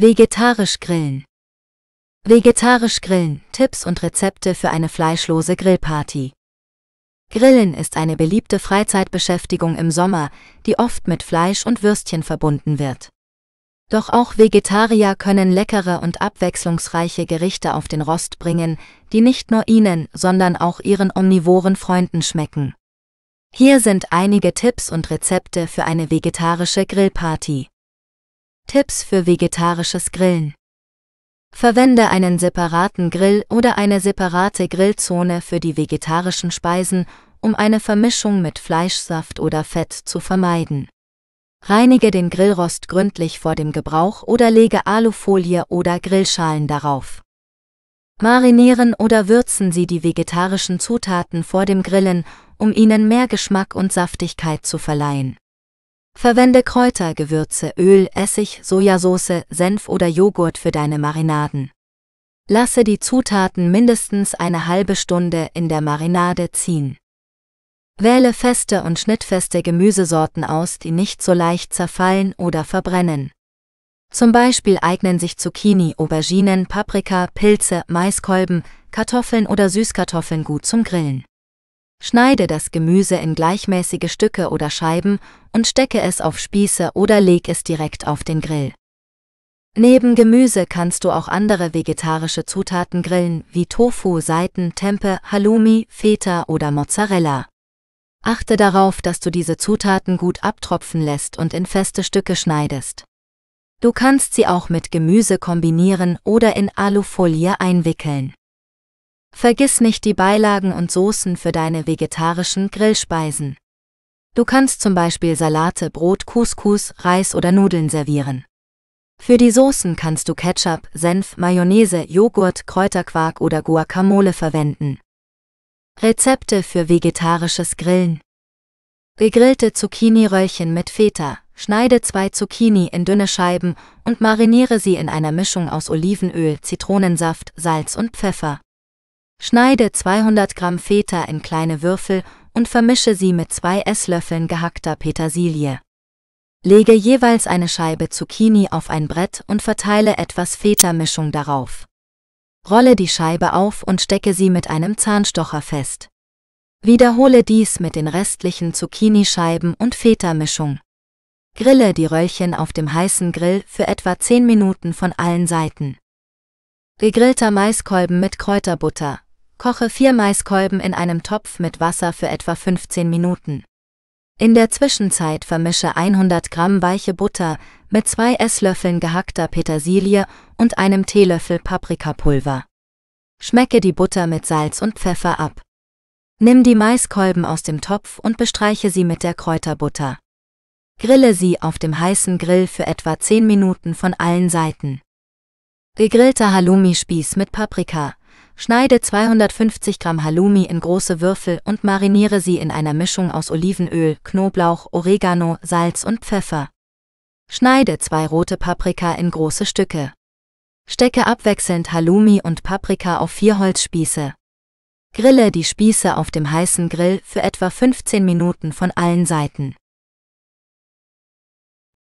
Vegetarisch grillen. Vegetarisch grillen, Tipps und Rezepte für eine fleischlose Grillparty. Grillen ist eine beliebte Freizeitbeschäftigung im Sommer, die oft mit Fleisch und Würstchen verbunden wird. Doch auch Vegetarier können leckere und abwechslungsreiche Gerichte auf den Rost bringen, die nicht nur ihnen, sondern auch ihren omnivoren Freunden schmecken. Hier sind einige Tipps und Rezepte für eine vegetarische Grillparty. Tipps für vegetarisches Grillen. Verwende einen separaten Grill oder eine separate Grillzone für die vegetarischen Speisen, um eine Vermischung mit Fleischsaft oder Fett zu vermeiden. Reinige den Grillrost gründlich vor dem Gebrauch oder lege Alufolie oder Grillschalen darauf. Marinieren oder würzen Sie die vegetarischen Zutaten vor dem Grillen, um ihnen mehr Geschmack und Saftigkeit zu verleihen. Verwende Kräuter, Gewürze, Öl, Essig, Sojasauce, Senf oder Joghurt für deine Marinaden. Lasse die Zutaten mindestens eine halbe Stunde in der Marinade ziehen. Wähle feste und schnittfeste Gemüsesorten aus, die nicht so leicht zerfallen oder verbrennen. Zum Beispiel eignen sich Zucchini, Auberginen, Paprika, Pilze, Maiskolben, Kartoffeln oder Süßkartoffeln gut zum Grillen. Schneide das Gemüse in gleichmäßige Stücke oder Scheiben und stecke es auf Spieße oder leg es direkt auf den Grill. Neben Gemüse kannst du auch andere vegetarische Zutaten grillen, wie Tofu, Seiten, Tempe, Halloumi, Feta oder Mozzarella. Achte darauf, dass du diese Zutaten gut abtropfen lässt und in feste Stücke schneidest. Du kannst sie auch mit Gemüse kombinieren oder in Alufolie einwickeln. Vergiss nicht die Beilagen und Soßen für deine vegetarischen Grillspeisen. Du kannst zum Beispiel Salate, Brot, Couscous, Reis oder Nudeln servieren. Für die Soßen kannst du Ketchup, Senf, Mayonnaise, Joghurt, Kräuterquark oder Guacamole verwenden. Rezepte für vegetarisches Grillen. Gegrillte Zucchini-Röllchen mit Feta. Schneide zwei Zucchini in dünne Scheiben und mariniere sie in einer Mischung aus Olivenöl, Zitronensaft, Salz und Pfeffer. Schneide 200 Gramm Feta in kleine Würfel und vermische sie mit zwei Esslöffeln gehackter Petersilie. Lege jeweils eine Scheibe Zucchini auf ein Brett und verteile etwas Feta-Mischung darauf. Rolle die Scheibe auf und stecke sie mit einem Zahnstocher fest. Wiederhole dies mit den restlichen Zucchini-Scheiben und Feta-Mischung. Grille die Röllchen auf dem heißen Grill für etwa 10 Minuten von allen Seiten. Gegrillter Maiskolben mit Kräuterbutter, Koche vier Maiskolben in einem Topf mit Wasser für etwa 15 Minuten. In der Zwischenzeit vermische 100 Gramm weiche Butter mit zwei Esslöffeln gehackter Petersilie und einem Teelöffel Paprikapulver. Schmecke die Butter mit Salz und Pfeffer ab. Nimm die Maiskolben aus dem Topf und bestreiche sie mit der Kräuterbutter. Grille sie auf dem heißen Grill für etwa 10 Minuten von allen Seiten. Gegrillter Halloumi-Spieß mit Paprika, Schneide 250 Gramm Halloumi in große Würfel und mariniere sie in einer Mischung aus Olivenöl, Knoblauch, Oregano, Salz und Pfeffer. Schneide zwei rote Paprika in große Stücke. Stecke abwechselnd Halloumi und Paprika auf vier Holzspieße. Grille die Spieße auf dem heißen Grill für etwa 15 Minuten von allen Seiten.